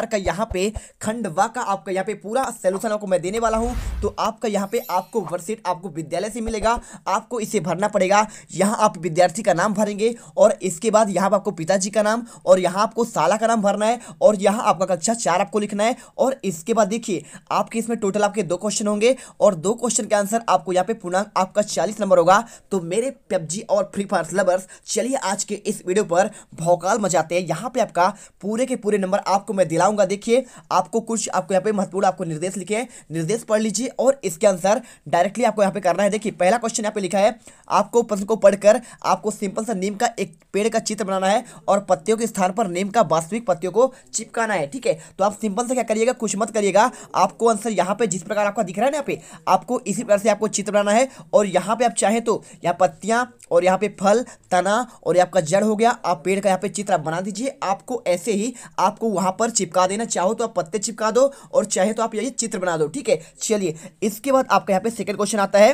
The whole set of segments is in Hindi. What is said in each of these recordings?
आर का यहाँ पे खंडवा का आपका यहाँ पे पूरा सोल्यूशन आपको मैं देने वाला हूँ तो आपका यहाँ पे आपको वर्कशीट आपको विद्यालय से मिलेगा आपको इसे भरना पड़ेगा यहाँ आप विद्यार्थी का नाम भरेंगे और इसके बाद यहाँ पर आपको पिताजी का नाम और यहाँ आपको साला का नाम भरना है और यहाँ आपका कक्षा चार आपको लिखना है और इसके बाद देखिए आपके इसमें टोटल आपके दो क्वेश्चन होंगे और दो क्वेश्चन के आंसर आपको यहाँ पे पूर्णांक आपका चालीस नंबर होगा तो मेरे पबजी और फ्री फायर लवर्स चलिए आज के इस वीडियो पर भौकाल मचाते हैं यहाँ पे आपका पूरे के पूरे नंबर आपको मैं दिलाऊँ बताऊंगा देखिए आपको कुछ आपको यहाँ पे महत्वपूर्ण आपको निर्देश लिखे हैं निर्देश पढ़ लीजिए और इसके आंसर डायरेक्टली आपको यहाँ पे करना है देखिए पहला क्वेश्चन यहाँ पे लिखा है आपको प्रश्न को पढ़कर आपको सिंपल सा नीम का एक पेड़ का चित्र बनाना है और पत्तियों के स्थान पर नीम का वास्तविक पत्तियों को चिपकाना है ठीक है तो आप सिंपल से क्या करिएगा कुछ मत करिएगा आपको आंसर यहाँ पे जिस प्रकार आपका दिख रहा है ना यहाँ पे आपको इसी प्रकार से आपको चित्र बनाना है और यहाँ पे आप चाहें तो यहाँ पत्तियाँ और यहाँ पे फल तना और आपका जड़ हो गया आप पेड़ का यहाँ पे चित्र बना दीजिए आपको ऐसे ही आपको वहाँ पर चिपका चिपका देना चाहो तो आप पत्ते चिपका दो और चाहे तो आप यही चित्र बना दो ठीक है चलिए इसके बाद आपका यहाँ पे सेकंड क्वेश्चन आता है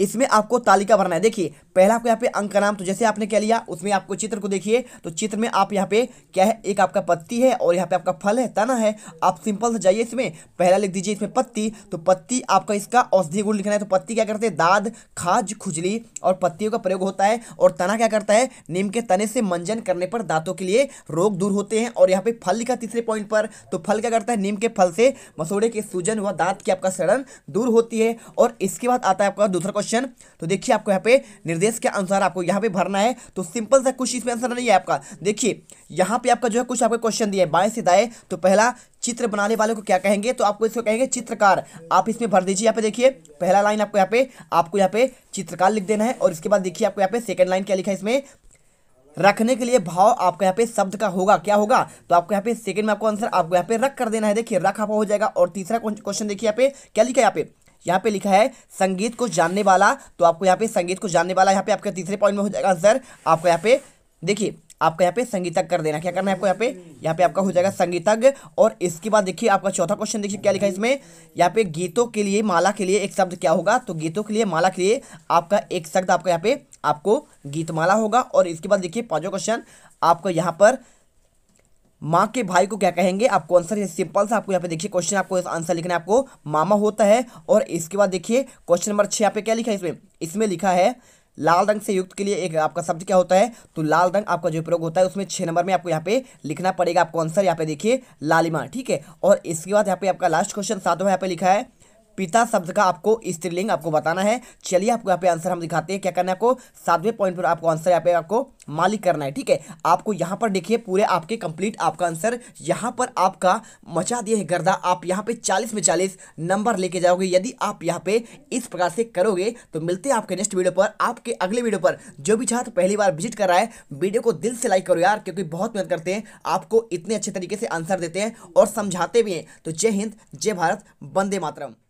इसमें आपको तालिका भरना है देखिए पहला आपको यहाँ पे अंक नाम तो जैसे आपने क्या लिया उसमें आपको चित्र को देखिए तो चित्र में आप यहाँ पे क्या है एक आपका पत्ती है और यहाँ पे आपका फल है तना है आप सिंपल से जाइए इसमें पहला लिख दीजिए इसमें पत्ती तो पत्ती आपका इसका औषधि गुण लिखना है तो पत्ती क्या करते हैं दाद खाज खुजली और पत्तियों का प्रयोग होता है और तना क्या करता है नीम के तने से मंजन करने पर दांतों के लिए रोग दूर होते हैं और यहाँ पे फल लिखा तीसरे पॉइंट पर तो फल क्या करता है नीम के फल से मसोड़े के सूजन व दाँत की आपका सड़न दूर होती है और इसके बाद आता है आपका दूसरा क्वेश्चन क्वेश्चन तो देखिए आपको यहाँ पे निर्देश के अनुसार आपको यहाँ पे भरना है तो सिंपल सा कुछ इसमें आंसर नहीं है आपका देखिए यहाँ पे आपका जो है कुछ आपको क्वेश्चन दिया है बाएं से दाएं तो पहला चित्र बनाने वाले को क्या कहेंगे तो आपको इसको कहेंगे चित्रकार आप इसमें भर दीजिए यहाँ पे देखिए पहला लाइन आपको यहाँ पे आपको यहाँ पे चित्रकार लिख देना है और इसके बाद देखिए आपको यहाँ पे सेकेंड लाइन क्या लिखा है इसमें रखने के लिए भाव आपको यहाँ पे शब्द का होगा क्या होगा तो आपको यहाँ पे सेकंड में आपको आंसर आपको यहाँ पे रख कर देना है देखिए रख आपको हो जाएगा और तीसरा क्वेश्चन देखिए यहाँ पे क्या लिखा है यहाँ पे यहाँ पे लिखा है संगीत को जानने वाला तो आपको यहाँ पे संगीत को जानने वाला यहाँ पे आपका तीसरे पॉइंट में हो जाएगा आंसर आपको यहाँ पे देखिए आपको यहाँ पे संगीतज्ञ कर देना क्या करना है आपको यहाँ पे यहाँ पे आपका हो जाएगा संगीतज्ञ और इसके बाद देखिए आपका चौथा क्वेश्चन देखिए क्या लिखा है इसमें यहाँ पे गीतों के लिए माला के लिए एक शब्द क्या होगा तो गीतों के लिए माला के लिए आपका एक शब्द आपका यहाँ पे आपको गीतमाला होगा और इसके बाद देखिए पाँचों क्वेश्चन आपको यहाँ पर माँ के भाई को क्या कहेंगे आपको आंसर है सिंपल सा आपको यहाँ पे देखिए क्वेश्चन आपको आंसर लिखना है आपको मामा होता है और इसके बाद देखिए क्वेश्चन नंबर छः यहाँ पे क्या लिखा है इसमें इसमें लिखा है लाल रंग से युक्त के लिए एक आपका शब्द क्या होता है तो लाल रंग आपका जो प्रयोग होता है उसमें छः नंबर में आपको यहाँ पे लिखना पड़ेगा आपको आंसर यहाँ पे देखिए लालिमा ठीक है और इसके बाद यहाँ पे आपका लास्ट क्वेश्चन सातवां यहाँ पे लिखा है पिता शब्द का आपको स्त्रीलिंग आपको बताना है चलिए आपको यहाँ पे आंसर हम दिखाते हैं क्या करना है आपको सातवें पॉइंट पर आपको आंसर यहाँ पे आपको मालिक करना है ठीक है आपको यहाँ पर देखिए पूरे आपके कंप्लीट आपका आंसर यहाँ पर आपका मचा दिए है गर्दा आप यहाँ पे चालीस में चालीस नंबर लेके जाओगे यदि आप यहाँ पे इस प्रकार से करोगे तो मिलते हैं आपके नेक्स्ट वीडियो पर आपके अगले वीडियो पर जो भी छात्र पहली बार विजिट कर रहा है वीडियो को दिल से लाइक करो यार क्योंकि बहुत मेहनत करते हैं आपको इतने अच्छे तरीके से आंसर देते हैं और समझाते भी हैं तो जय हिंद जय भारत वंदे मातरम